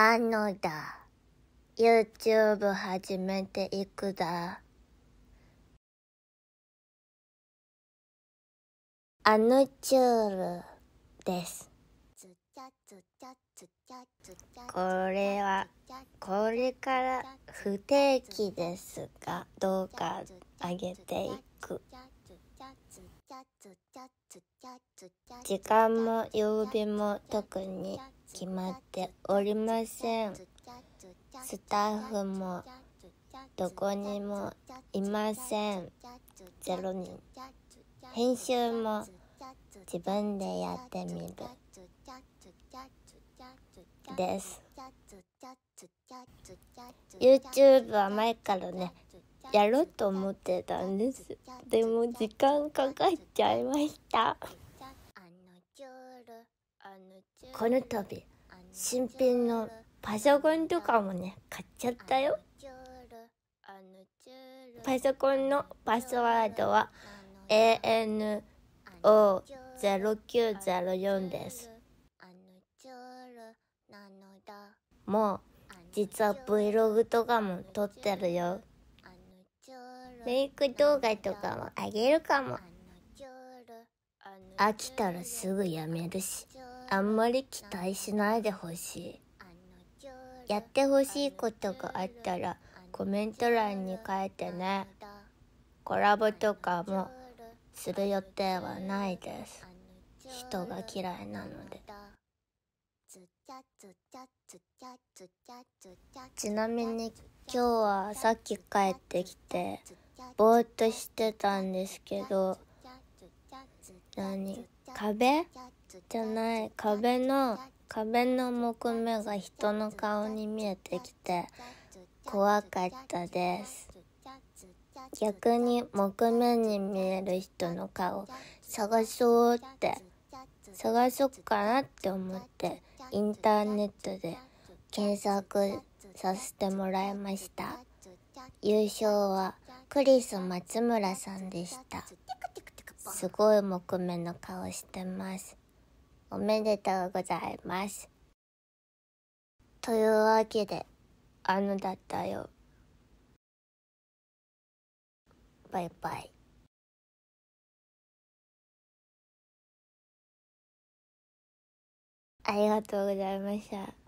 あのだ。YouTube 始めていくだ。あのチュールです。これは、これから不定期ですが、どうか上げていく。時間も曜日も特に決まっておりませんスタッフもどこにもいません0人編集も自分でやってみるです YouTube は前からねやろうと思ってたんですでも時間かかっちゃいましたこの度新品のパソコンとかもね買っちゃったよパソコンのパスワードは ANO0904 ですもう実は Vlog とかも撮ってるよメイク動画とかもあげるかも飽きたらすぐやめるし。あんまり期待しないでほしいやってほしいことがあったらコメント欄に書いてねコラボとかもする予定はないです人が嫌いなのでちなみに今日はさっき帰ってきてぼーっとしてたんですけど何壁じゃない壁の壁の木目が人の顔に見えてきて怖かったです逆に木目に見える人の顔探そうって探そうかなって思ってインターネットで検索させてもらいました優勝はクリス松村さんでしたすごい木目の顔してますおめでとうございます。というわけで、あのだったよ。バイバイ。ありがとうございました。